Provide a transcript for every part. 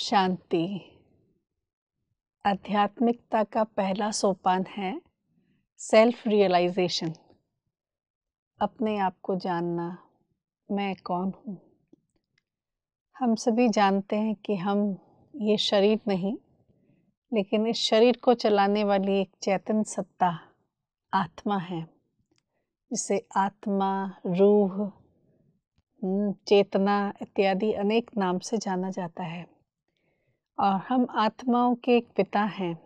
शांति आध्यात्मिकता का पहला सोपान है सेल्फ रियलाइजेशन अपने आप को जानना मैं कौन हूँ हम सभी जानते हैं कि हम ये शरीर नहीं लेकिन इस शरीर को चलाने वाली एक चेतन सत्ता आत्मा है जिसे आत्मा रूह हम्म, चेतना इत्यादि अनेक नाम से जाना जाता है और हम आत्माओं के एक पिता हैं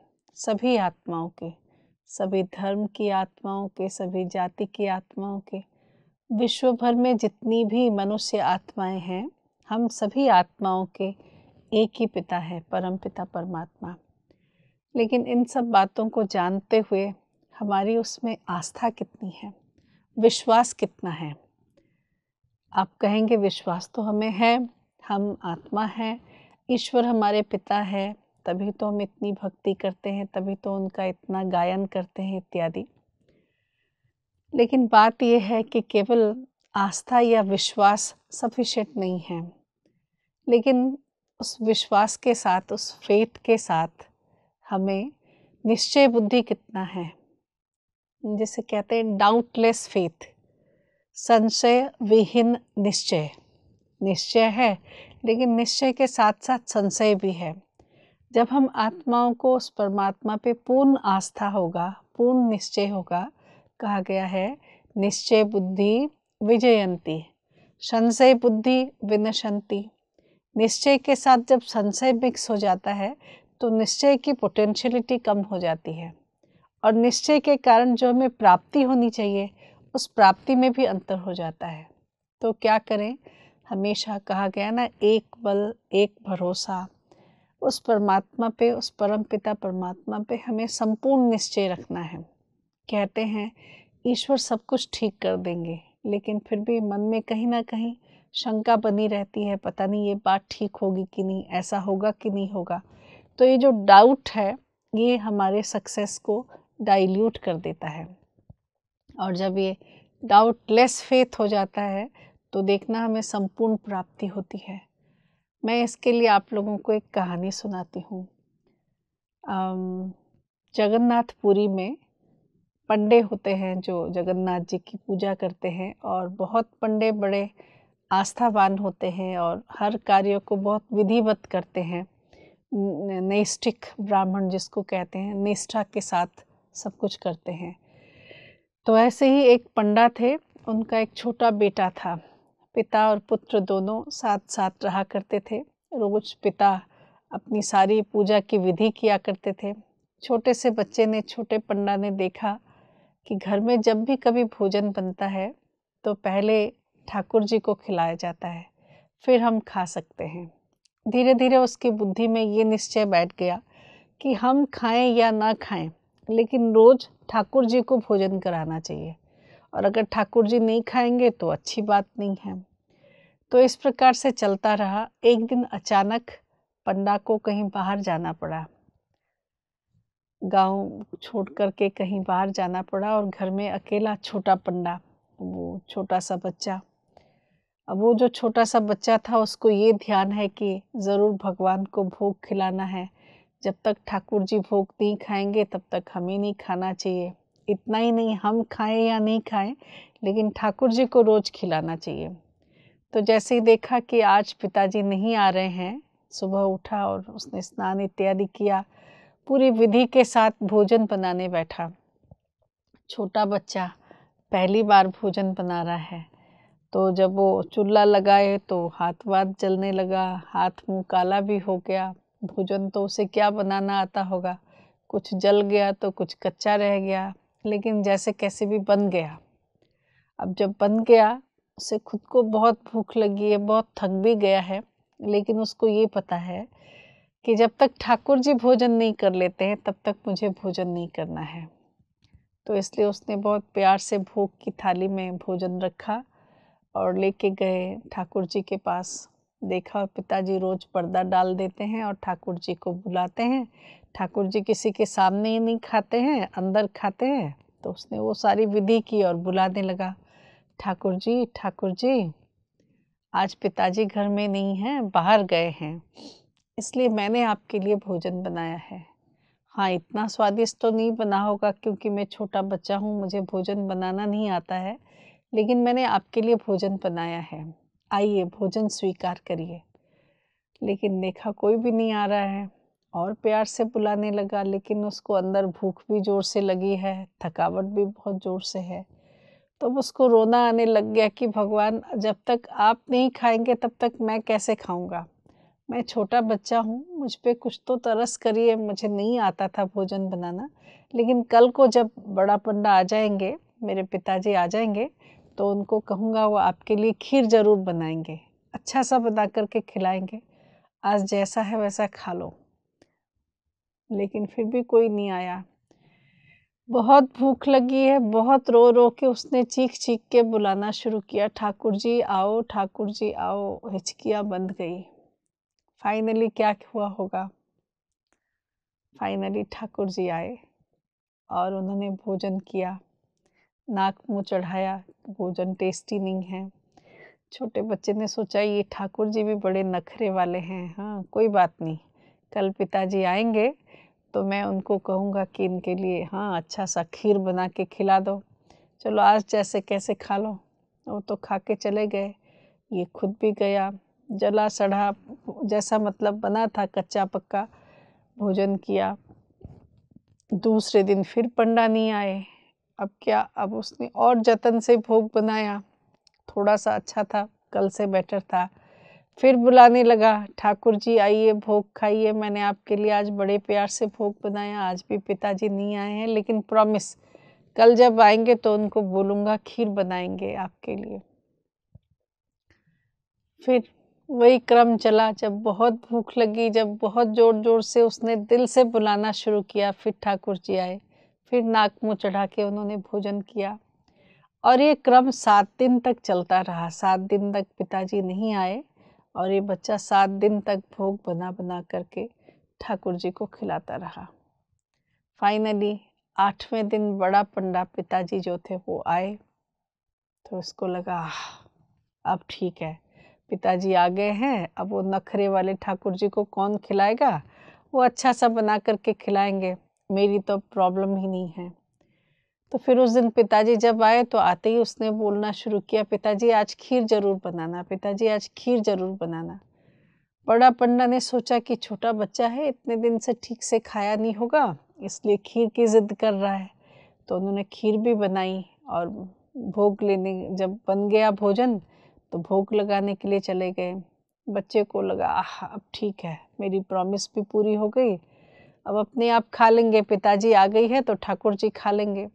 सभी आत्माओं के सभी धर्म की आत्माओं के सभी जाति की आत्माओं के विश्व भर में जितनी भी मनुष्य आत्माएं हैं हम सभी आत्माओं के एक ही पिता है परम पिता परमात्मा लेकिन इन सब बातों को जानते हुए हमारी उसमें आस्था कितनी है विश्वास कितना है आप कहेंगे विश्वास तो हमें है हम आत्मा हैं ईश्वर हमारे पिता है तभी तो हम इतनी भक्ति करते हैं तभी तो उनका इतना गायन करते हैं इत्यादि लेकिन बात यह है कि केवल आस्था या विश्वास सफिशियंट नहीं है लेकिन उस विश्वास के साथ उस फेथ के साथ हमें निश्चय बुद्धि कितना है जिसे कहते हैं डाउटलेस फेथ संशय विहीन निश्चय निश्चय है लेकिन निश्चय के साथ साथ संशय भी है जब हम आत्माओं को उस परमात्मा पे पूर्ण आस्था होगा पूर्ण निश्चय होगा कहा गया है निश्चय बुद्धि विजयंती संशय बुद्धि विनशंती निश्चय के साथ जब संशय मिक्स हो जाता है तो निश्चय की पोटेंशियलिटी कम हो जाती है और निश्चय के कारण जो हमें प्राप्ति होनी चाहिए उस प्राप्ति में भी अंतर हो जाता है तो क्या करें हमेशा कहा गया ना एक बल एक भरोसा उस परमात्मा पे उस परम पिता परमात्मा पे हमें संपूर्ण निश्चय रखना है कहते हैं ईश्वर सब कुछ ठीक कर देंगे लेकिन फिर भी मन में कहीं ना कहीं शंका बनी रहती है पता नहीं ये बात ठीक होगी कि नहीं ऐसा होगा कि नहीं होगा तो ये जो डाउट है ये हमारे सक्सेस को डाइल्यूट कर देता है और जब ये डाउटलेस फेथ हो जाता है तो देखना हमें संपूर्ण प्राप्ति होती है मैं इसके लिए आप लोगों को एक कहानी सुनाती हूँ जगन्नाथपुरी में पंडे होते हैं जो जगन्नाथ जी की पूजा करते हैं और बहुत पंडे बड़े आस्थावान होते हैं और हर कार्य को बहुत विधिवत करते हैं नैष्ठिक ब्राह्मण जिसको कहते हैं निष्ठा के साथ सब कुछ करते हैं तो ऐसे ही एक पंडा थे उनका एक छोटा बेटा था पिता और पुत्र दोनों साथ साथ रहा करते थे रोज पिता अपनी सारी पूजा की विधि किया करते थे छोटे से बच्चे ने छोटे पंडा ने देखा कि घर में जब भी कभी भोजन बनता है तो पहले ठाकुर जी को खिलाया जाता है फिर हम खा सकते हैं धीरे धीरे उसकी बुद्धि में ये निश्चय बैठ गया कि हम खाएं या ना खाएं लेकिन रोज़ ठाकुर जी को भोजन कराना चाहिए और अगर ठाकुर जी नहीं खाएंगे तो अच्छी बात नहीं है तो इस प्रकार से चलता रहा एक दिन अचानक पंडा को कहीं बाहर जाना पड़ा गांव छोड़ करके कहीं बाहर जाना पड़ा और घर में अकेला छोटा पंडा वो छोटा सा बच्चा अब वो जो छोटा सा बच्चा था उसको ये ध्यान है कि ज़रूर भगवान को भोग खिलाना है जब तक ठाकुर जी भोग नहीं खाएंगे तब तक हमें नहीं खाना चाहिए इतना ही नहीं हम खाएं या नहीं खाएं लेकिन ठाकुर जी को रोज़ खिलाना चाहिए तो जैसे ही देखा कि आज पिताजी नहीं आ रहे हैं सुबह उठा और उसने स्नान इत्यादि किया पूरी विधि के साथ भोजन बनाने बैठा छोटा बच्चा पहली बार भोजन बना रहा है तो जब वो चूल्हा लगाए तो हाथ वाथ जलने लगा हाथ मुंह काला भी हो गया भोजन तो उसे क्या बनाना आता होगा कुछ जल गया तो कुछ कच्चा रह गया लेकिन जैसे कैसे भी बन गया अब जब बन गया उसे खुद को बहुत भूख लगी है बहुत थक भी गया है लेकिन उसको ये पता है कि जब तक ठाकुर जी भोजन नहीं कर लेते हैं तब तक मुझे भोजन नहीं करना है तो इसलिए उसने बहुत प्यार से भोग की थाली में भोजन रखा और लेके गए ठाकुर जी के पास देखा और पिताजी रोज़ पर्दा डाल देते हैं और ठाकुर जी को बुलाते हैं ठाकुर जी किसी के सामने ही नहीं खाते हैं अंदर खाते हैं तो उसने वो सारी विधि की और बुलाने लगा ठाकुर जी ठाकुर जी आज पिताजी घर में नहीं हैं बाहर गए हैं इसलिए मैंने आपके लिए भोजन बनाया है हाँ इतना स्वादिष्ट तो नहीं बना होगा क्योंकि मैं छोटा बच्चा हूँ मुझे भोजन बनाना नहीं आता है लेकिन मैंने आपके लिए भोजन बनाया है आइए भोजन स्वीकार करिए लेकिन देखा कोई भी नहीं आ रहा है और प्यार से बुलाने लगा लेकिन उसको अंदर भूख भी ज़ोर से लगी है थकावट भी बहुत ज़ोर से है तब तो उसको रोना आने लग गया कि भगवान जब तक आप नहीं खाएंगे तब तक मैं कैसे खाऊंगा मैं छोटा बच्चा हूँ मुझ पर कुछ तो तरस करिए मुझे नहीं आता था भोजन बनाना लेकिन कल को जब बड़ा पंडा आ जाएंगे मेरे पिताजी आ जाएंगे तो उनको कहूँगा वो आपके लिए खीर ज़रूर बनाएंगे अच्छा सा बना करके खिलाएंगे आज जैसा है वैसा खा लो लेकिन फिर भी कोई नहीं आया बहुत भूख लगी है बहुत रो रो के उसने चीख चीख के बुलाना शुरू किया ठाकुर जी आओ ठाकुर जी आओ हिचकिया बंद गई फाइनली क्या हुआ होगा फाइनली ठाकुर जी आए और उन्होंने भोजन किया नाक मुँह चढ़ाया भोजन टेस्टी नहीं है छोटे बच्चे ने सोचा ये ठाकुर जी भी बड़े नखरे वाले हैं हाँ कोई बात नहीं कल पिताजी आएंगे तो मैं उनको कहूँगा कि इनके लिए हाँ अच्छा सा खीर बना के खिला दो चलो आज जैसे कैसे खा लो वो तो खा के चले गए ये खुद भी गया जला सड़ा जैसा मतलब बना था कच्चा पक्का भोजन किया दूसरे दिन फिर पंडा नहीं आए अब क्या अब उसने और जतन से भोग बनाया थोड़ा सा अच्छा था कल से बेटर था फिर बुलाने लगा ठाकुर जी आइए भोग खाइए मैंने आपके लिए आज बड़े प्यार से भोग बनाया आज भी पिताजी नहीं आए हैं लेकिन प्रॉमिस कल जब आएंगे तो उनको बोलूँगा खीर बनाएंगे आपके लिए फिर वही क्रम चला जब बहुत भूख लगी जब बहुत ज़ोर ज़ोर से उसने दिल से बुलाना शुरू किया फिर ठाकुर जी आए फिर नाक मुँह चढ़ा के उन्होंने भोजन किया और ये क्रम सात दिन तक चलता रहा सात दिन तक पिताजी नहीं आए और ये बच्चा सात दिन तक भोग बना बना करके ठाकुर जी को खिलाता रहा फाइनली आठवें दिन बड़ा पंडा पिताजी जो थे वो आए तो उसको लगा अब ठीक है पिताजी आ गए हैं अब वो नखरे वाले ठाकुर जी को कौन खिलाएगा वो अच्छा सा बना करके खिलाएंगे मेरी तो प्रॉब्लम ही नहीं है तो फिर उस दिन पिताजी जब आए तो आते ही उसने बोलना शुरू किया पिताजी आज खीर ज़रूर बनाना पिताजी आज खीर ज़रूर बनाना बड़ा पंडा ने सोचा कि छोटा बच्चा है इतने दिन से ठीक से खाया नहीं होगा इसलिए खीर की ज़िद कर रहा है तो उन्होंने खीर भी बनाई और भोग लेने जब बन गया भोजन तो भोग लगाने के लिए चले गए बच्चे को लगा आह अब ठीक है मेरी प्रॉमिस भी पूरी हो गई अब अपने आप खा लेंगे पिताजी आ गई है तो ठाकुर जी खा लेंगे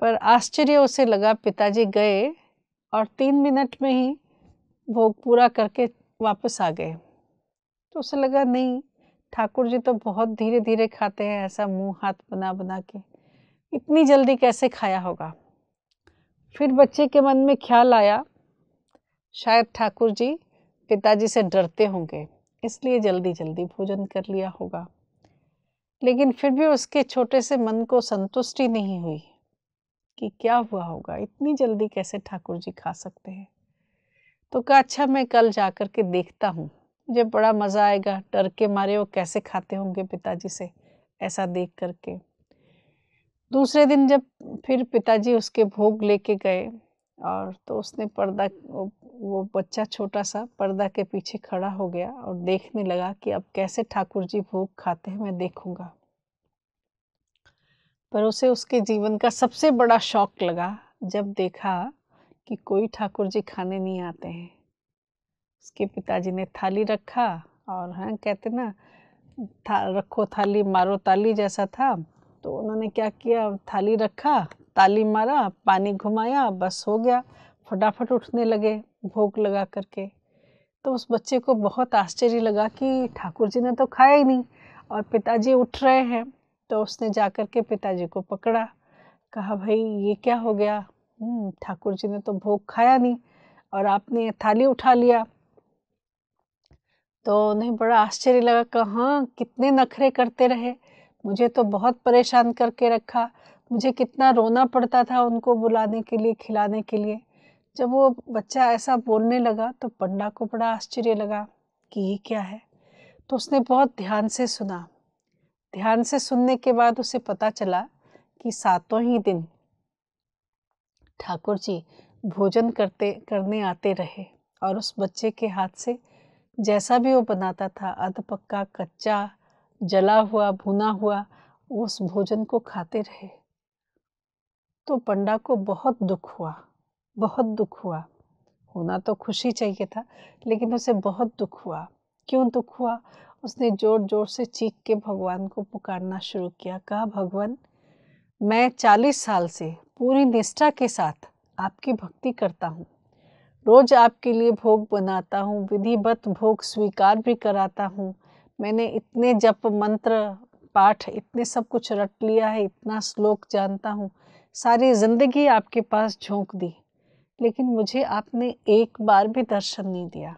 पर आश्चर्य उसे लगा पिताजी गए और तीन मिनट में ही भोग पूरा करके वापस आ गए तो उसे लगा नहीं ठाकुर जी तो बहुत धीरे धीरे खाते हैं ऐसा मुंह हाथ बना बना के इतनी जल्दी कैसे खाया होगा फिर बच्चे के मन में ख्याल आया शायद ठाकुर जी पिताजी से डरते होंगे इसलिए जल्दी जल्दी भोजन कर लिया होगा लेकिन फिर भी उसके छोटे से मन को संतुष्टि नहीं हुई कि क्या हुआ होगा इतनी जल्दी कैसे ठाकुर जी खा सकते हैं तो कहा अच्छा मैं कल जा कर के देखता हूँ मुझे बड़ा मज़ा आएगा डर के मारे वो कैसे खाते होंगे पिताजी से ऐसा देख करके दूसरे दिन जब फिर पिताजी उसके भोग लेके गए और तो उसने पर्दा वो बच्चा छोटा सा पर्दा के पीछे खड़ा हो गया और देखने लगा कि अब कैसे ठाकुर जी भोग खाते हैं मैं देखूंगा पर उसे उसके जीवन का सबसे बड़ा शौक लगा जब देखा कि कोई ठाकुर जी खाने नहीं आते हैं उसके पिताजी ने थाली रखा और हाँ कहते ना था रखो थाली मारो ताली जैसा था तो उन्होंने क्या किया थाली रखा ताली मारा पानी घुमाया बस हो गया फटाफट उठने लगे भोग लगा करके तो उस बच्चे को बहुत आश्चर्य लगा कि ठाकुर जी ने तो खाया ही नहीं और पिताजी उठ रहे हैं तो उसने जा कर के पिताजी को पकड़ा कहा भाई ये क्या हो गया हम्म, ठाकुर जी ने तो भोग खाया नहीं और आपने थाली उठा लिया तो उन्हें बड़ा आश्चर्य लगा कहाँ कितने नखरे करते रहे मुझे तो बहुत परेशान करके रखा मुझे कितना रोना पड़ता था उनको बुलाने के लिए खिलाने के लिए जब वो बच्चा ऐसा बोलने लगा तो पंडा को बड़ा आश्चर्य लगा कि ये क्या है तो उसने बहुत ध्यान से सुना ध्यान से सुनने के बाद उसे पता चला कि सातों ही दिन ठाकुर जी भोजन करते करने आते रहे और उस बच्चे के हाथ से जैसा भी वो बनाता था अध पक्का कच्चा जला हुआ भुना हुआ उस भोजन को खाते रहे तो पंडा को बहुत दुख हुआ बहुत दुख हुआ होना तो खुशी चाहिए था लेकिन उसे बहुत दुख हुआ क्यों दुख हुआ उसने जोर जोर से चीख के भगवान को पुकारना शुरू किया कहा भगवान मैं चालीस साल से पूरी निष्ठा के साथ आपकी भक्ति करता हूँ रोज आपके लिए भोग बनाता हूँ विधिवत भोग स्वीकार भी कराता हूँ मैंने इतने जप मंत्र पाठ इतने सब कुछ रट लिया है इतना श्लोक जानता हूँ सारी ज़िंदगी आपके पास झोंक दी लेकिन मुझे आपने एक बार भी दर्शन नहीं दिया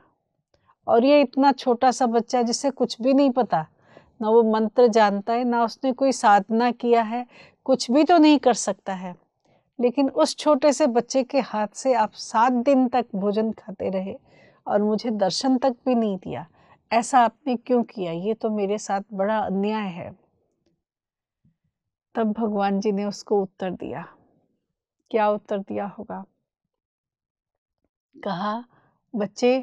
और ये इतना छोटा सा बच्चा है जिसे कुछ भी नहीं पता ना वो मंत्र जानता है ना उसने कोई साधना किया है कुछ भी तो नहीं कर सकता है लेकिन उस छोटे से बच्चे के हाथ से आप सात दिन तक भोजन खाते रहे और मुझे दर्शन तक भी नहीं दिया ऐसा आपने क्यों किया ये तो मेरे साथ बड़ा अन्याय है तब भगवान जी ने उसको उत्तर दिया क्या उत्तर दिया होगा कहा बच्चे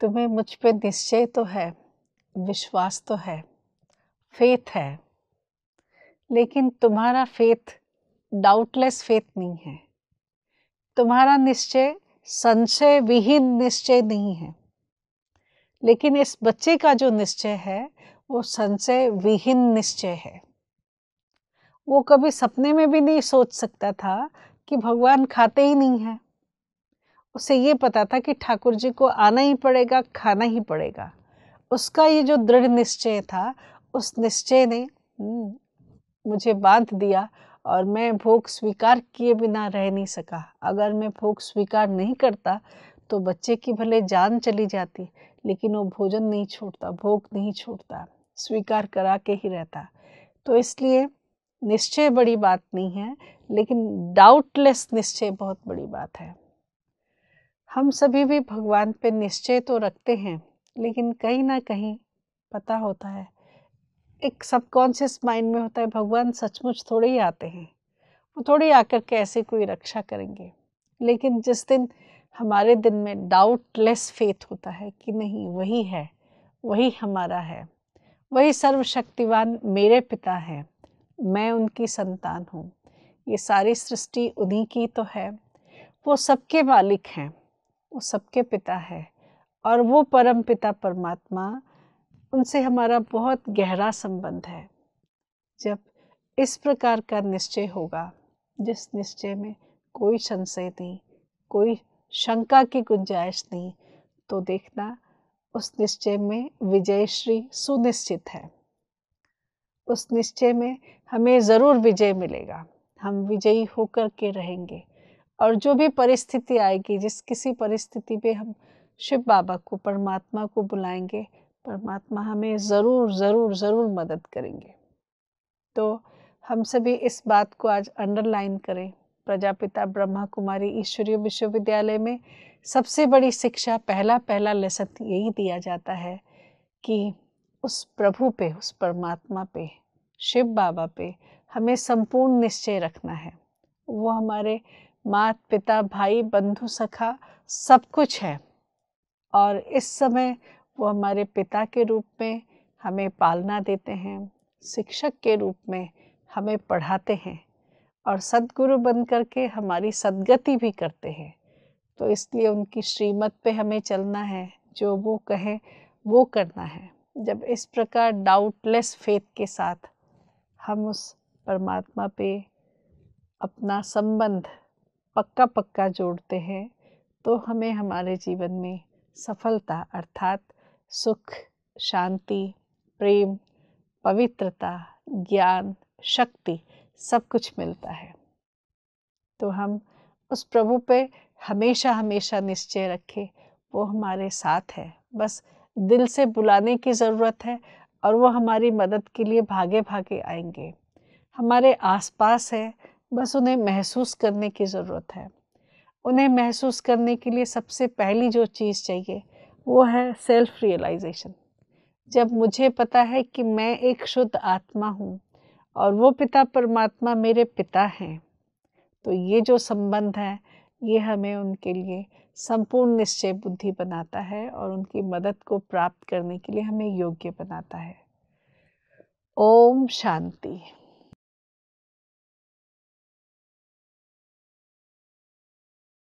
तुम्हें मुझ पे निश्चय तो है विश्वास तो है फेथ है लेकिन तुम्हारा फेथ डाउटलेस फेथ नहीं है तुम्हारा निश्चय संशय विहीन निश्चय नहीं है लेकिन इस बच्चे का जो निश्चय है वो संशय विहीन निश्चय है वो कभी सपने में भी नहीं सोच सकता था कि भगवान खाते ही नहीं हैं उसे ये पता था कि ठाकुर जी को आना ही पड़ेगा खाना ही पड़ेगा उसका ये जो दृढ़ निश्चय था उस निश्चय ने हम्म, मुझे बांध दिया और मैं भोग स्वीकार किए बिना रह नहीं सका अगर मैं भोग स्वीकार नहीं करता तो बच्चे की भले जान चली जाती लेकिन वो भोजन नहीं छोड़ता भोग नहीं छोड़ता स्वीकार करा के ही रहता तो इसलिए निश्चय बड़ी बात नहीं है लेकिन डाउटलेस निश्चय बहुत बड़ी बात है हम सभी भी भगवान पे निश्चय तो रखते हैं लेकिन कहीं ना कहीं पता होता है एक सबकॉन्शियस माइंड में होता है भगवान सचमुच थोड़े ही आते हैं वो थोड़ी आकर के ऐसे कोई रक्षा करेंगे लेकिन जिस दिन हमारे दिन में डाउटलेस फेथ होता है कि नहीं वही है वही हमारा है वही सर्वशक्तिवान मेरे पिता है मैं उनकी संतान हूँ ये सारी सृष्टि उन्हीं की तो है वो सबके मालिक हैं वो सबके पिता है और वो परम पिता परमात्मा उनसे हमारा बहुत गहरा संबंध है जब इस प्रकार का निश्चय होगा जिस निश्चय में कोई संशय नहीं कोई शंका की गुंजाइश नहीं तो देखना उस निश्चय में विजयश्री सुनिश्चित है उस निश्चय में हमें ज़रूर विजय मिलेगा हम विजयी होकर के रहेंगे और जो भी परिस्थिति आएगी जिस किसी परिस्थिति पे हम शिव बाबा को परमात्मा को बुलाएंगे परमात्मा हमें ज़रूर ज़रूर ज़रूर मदद करेंगे तो हम सभी इस बात को आज अंडरलाइन करें प्रजापिता ब्रह्मा कुमारी ईश्वरीय विश्वविद्यालय में सबसे बड़ी शिक्षा पहला पहला लेसन यही दिया जाता है कि उस प्रभु पे उस परमात्मा पे शिव बाबा पे हमें संपूर्ण निश्चय रखना है वो हमारे मात पिता भाई बंधु सखा सब कुछ है और इस समय वो हमारे पिता के रूप में हमें पालना देते हैं शिक्षक के रूप में हमें पढ़ाते हैं और सदगुरु बन करके हमारी सदगति भी करते हैं तो इसलिए उनकी श्रीमत पे हमें चलना है जो वो कहें वो करना है जब इस प्रकार डाउटलेस फेथ के साथ हम उस परमात्मा पे अपना संबंध पक्का पक्का जोड़ते हैं तो हमें हमारे जीवन में सफलता अर्थात सुख शांति प्रेम पवित्रता ज्ञान शक्ति सब कुछ मिलता है तो हम उस प्रभु पे हमेशा हमेशा निश्चय रखें वो हमारे साथ है बस दिल से बुलाने की ज़रूरत है और वो हमारी मदद के लिए भागे भागे आएंगे हमारे आसपास है बस उन्हें महसूस करने की ज़रूरत है उन्हें महसूस करने के लिए सबसे पहली जो चीज़ चाहिए वो है सेल्फ रियलाइजेशन जब मुझे पता है कि मैं एक शुद्ध आत्मा हूँ और वो पिता परमात्मा मेरे पिता हैं तो ये जो संबंध है ये हमें उनके लिए संपूर्ण निश्चय बुद्धि बनाता है और उनकी मदद को प्राप्त करने के लिए हमें योग्य बनाता है ओम शांति